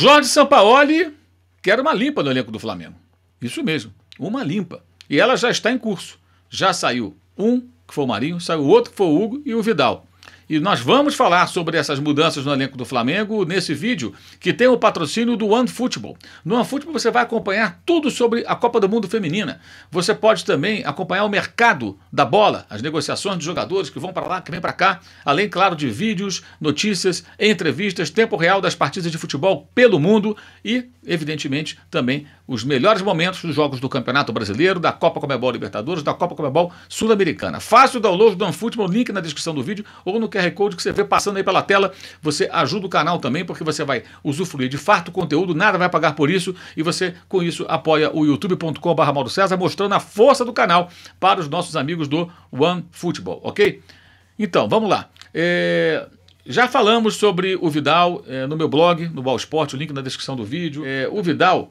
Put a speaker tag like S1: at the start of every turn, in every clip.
S1: Jorge Sampaoli quer uma limpa no elenco do Flamengo. Isso mesmo, uma limpa. E ela já está em curso. Já saiu um, que foi o Marinho, saiu outro, que foi o Hugo, e o Vidal. E nós vamos falar sobre essas mudanças no elenco do Flamengo nesse vídeo que tem o patrocínio do OneFootball. No OneFootball você vai acompanhar tudo sobre a Copa do Mundo Feminina. Você pode também acompanhar o mercado da bola, as negociações dos jogadores que vão para lá, que vêm para cá, além, claro, de vídeos, notícias, entrevistas, tempo real das partidas de futebol pelo mundo e, evidentemente, também os melhores momentos dos jogos do Campeonato Brasileiro, da Copa Comebol Libertadores, da Copa Comebol Sul-Americana. Fácil download do OneFootball, link na descrição do vídeo ou no QR Code que você vê passando aí pela tela. Você ajuda o canal também, porque você vai usufruir de farto conteúdo, nada vai pagar por isso, e você, com isso, apoia o youtube.com.br Mauro César, mostrando a força do canal para os nossos amigos do One Football, ok? Então, vamos lá. É... Já falamos sobre o Vidal é, no meu blog, no Ball Esporte, o link na descrição do vídeo. É, o Vidal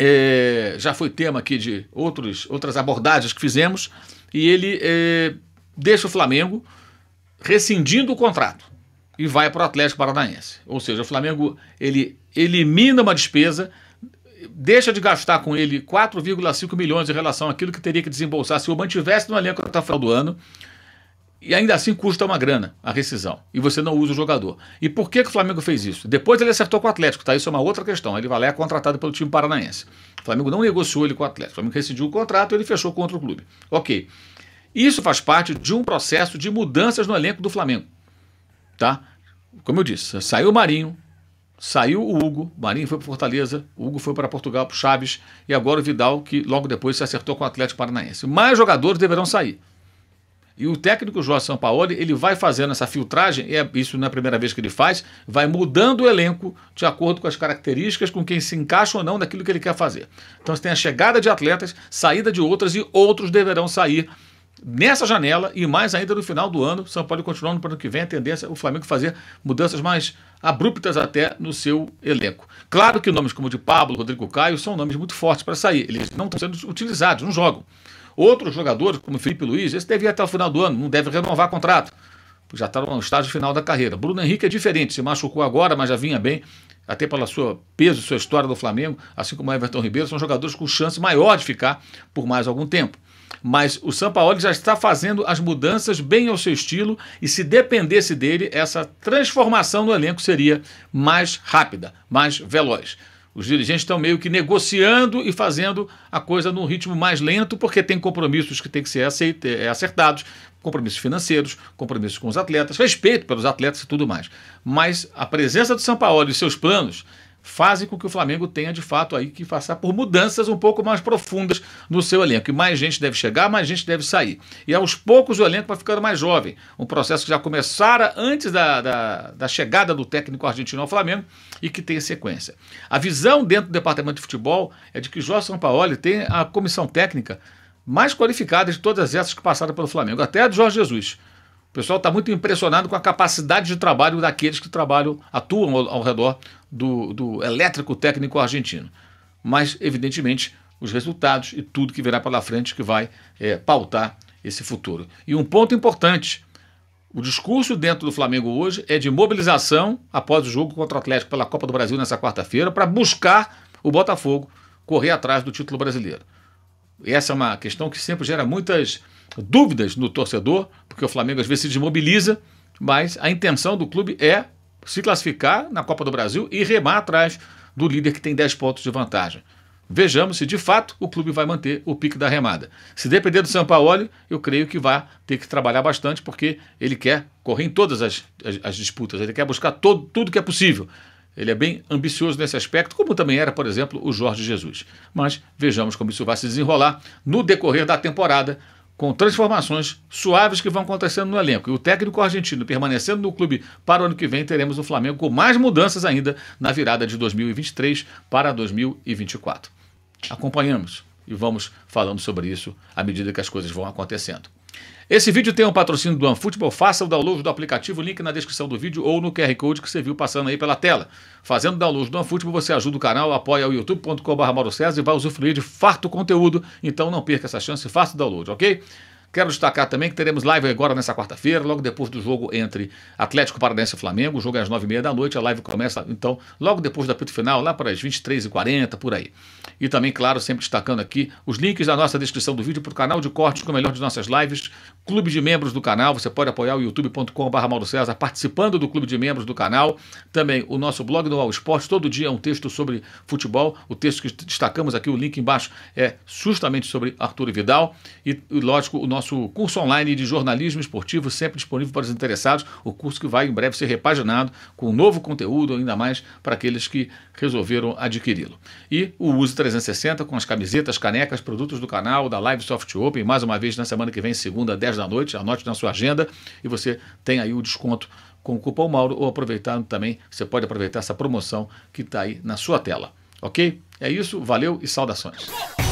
S1: é, já foi tema aqui de outros, outras abordagens que fizemos e ele é, deixa o Flamengo rescindindo o contrato e vai para o Atlético Paranaense. Ou seja, o Flamengo ele elimina uma despesa, deixa de gastar com ele 4,5 milhões em relação àquilo que teria que desembolsar se o mantivesse no elenco até o final do ano. E ainda assim custa uma grana a rescisão. E você não usa o jogador. E por que, que o Flamengo fez isso? Depois ele acertou com o Atlético, tá? Isso é uma outra questão. Ele vai lá é contratado pelo time paranaense. O Flamengo não negociou ele com o Atlético. O Flamengo rescindiu o contrato e ele fechou contra o clube. Ok. Isso faz parte de um processo de mudanças no elenco do Flamengo. Tá? Como eu disse, saiu o Marinho, saiu o Hugo, o Marinho foi para Fortaleza, o Hugo foi para Portugal, para o Chaves, e agora o Vidal, que logo depois se acertou com o Atlético Paranaense. Mais jogadores deverão sair. E o técnico Jorge Sampaoli, ele vai fazendo essa filtragem, e é, isso não é a primeira vez que ele faz, vai mudando o elenco de acordo com as características, com quem se encaixa ou não naquilo que ele quer fazer. Então você tem a chegada de atletas, saída de outras, e outros deverão sair nessa janela e mais ainda no final do ano. São Paulo continuando para o ano que vem a tendência o Flamengo fazer mudanças mais abruptas até no seu elenco. Claro que nomes como o de Pablo, Rodrigo Caio são nomes muito fortes para sair. Eles não estão sendo utilizados, não jogam. Outros jogadores, como Felipe Luiz, esse deve ir até o final do ano, não deve renovar contrato. Já está no estágio final da carreira. Bruno Henrique é diferente, se machucou agora, mas já vinha bem, até pela sua peso, sua história do Flamengo, assim como Everton Ribeiro, são jogadores com chance maior de ficar por mais algum tempo mas o Sampaoli já está fazendo as mudanças bem ao seu estilo e se dependesse dele, essa transformação no elenco seria mais rápida, mais veloz. Os dirigentes estão meio que negociando e fazendo a coisa num ritmo mais lento, porque tem compromissos que têm que ser eh, acertados, compromissos financeiros, compromissos com os atletas, respeito pelos atletas e tudo mais. Mas a presença do Sampaoli e seus planos fazem com que o Flamengo tenha de fato aí que passar por mudanças um pouco mais profundas no seu elenco. E mais gente deve chegar, mais gente deve sair. E aos poucos o elenco vai ficando mais jovem. Um processo que já começara antes da, da, da chegada do técnico argentino ao Flamengo e que tem sequência. A visão dentro do departamento de futebol é de que Jorge Sampaoli tem a comissão técnica mais qualificada de todas essas que passaram pelo Flamengo, até a de Jorge Jesus. O pessoal está muito impressionado com a capacidade de trabalho daqueles que trabalham, atuam ao, ao redor do, do elétrico técnico argentino. Mas, evidentemente, os resultados e tudo que virá pela frente que vai é, pautar esse futuro. E um ponto importante: o discurso dentro do Flamengo hoje é de mobilização após o jogo contra o Atlético pela Copa do Brasil nessa quarta-feira para buscar o Botafogo correr atrás do título brasileiro. Essa é uma questão que sempre gera muitas dúvidas no torcedor, porque o Flamengo às vezes se desmobiliza, mas a intenção do clube é se classificar na Copa do Brasil e remar atrás do líder que tem 10 pontos de vantagem. Vejamos se de fato o clube vai manter o pique da remada. Se depender do São Paulo, eu creio que vai ter que trabalhar bastante, porque ele quer correr em todas as, as, as disputas, ele quer buscar todo, tudo que é possível. Ele é bem ambicioso nesse aspecto, como também era, por exemplo, o Jorge Jesus. Mas vejamos como isso vai se desenrolar no decorrer da temporada com transformações suaves que vão acontecendo no elenco. E o técnico argentino permanecendo no clube para o ano que vem, teremos o Flamengo com mais mudanças ainda na virada de 2023 para 2024. Acompanhamos e vamos falando sobre isso à medida que as coisas vão acontecendo. Esse vídeo tem um patrocínio do OneFootball. Faça o download do aplicativo, link na descrição do vídeo ou no QR Code que você viu passando aí pela tela. Fazendo o download do OneFootball, você ajuda o canal, apoia o youtube.com.br César e vai usufruir de farto conteúdo. Então não perca essa chance, faça o download, ok? Quero destacar também que teremos live agora nessa quarta-feira, logo depois do jogo entre Atlético Paranaense e Flamengo. O jogo é às 9h30 da noite, a live começa, então, logo depois da apito final, lá para as 23h40, por aí. E também, claro, sempre destacando aqui os links da nossa descrição do vídeo para o canal de cortes com o melhor de nossas lives, clube de membros do canal, você pode apoiar o youtube.com.br Mauro César, participando do clube de membros do canal, também o nosso blog do All Esporte, todo dia um texto sobre futebol, o texto que destacamos aqui, o link embaixo é justamente sobre Arthur Vidal e, lógico, o nosso curso online de jornalismo esportivo, sempre disponível para os interessados, o curso que vai em breve ser repaginado com novo conteúdo, ainda mais para aqueles que resolveram adquiri-lo. E o Uso 360 com as camisetas, canecas, produtos do canal, da Live Soft Open, mais uma vez na semana que vem, segunda, 10 10 da noite, anote na sua agenda e você tem aí o desconto com o cupom Mauro ou aproveitando também, você pode aproveitar essa promoção que está aí na sua tela. Ok? É isso, valeu e saudações.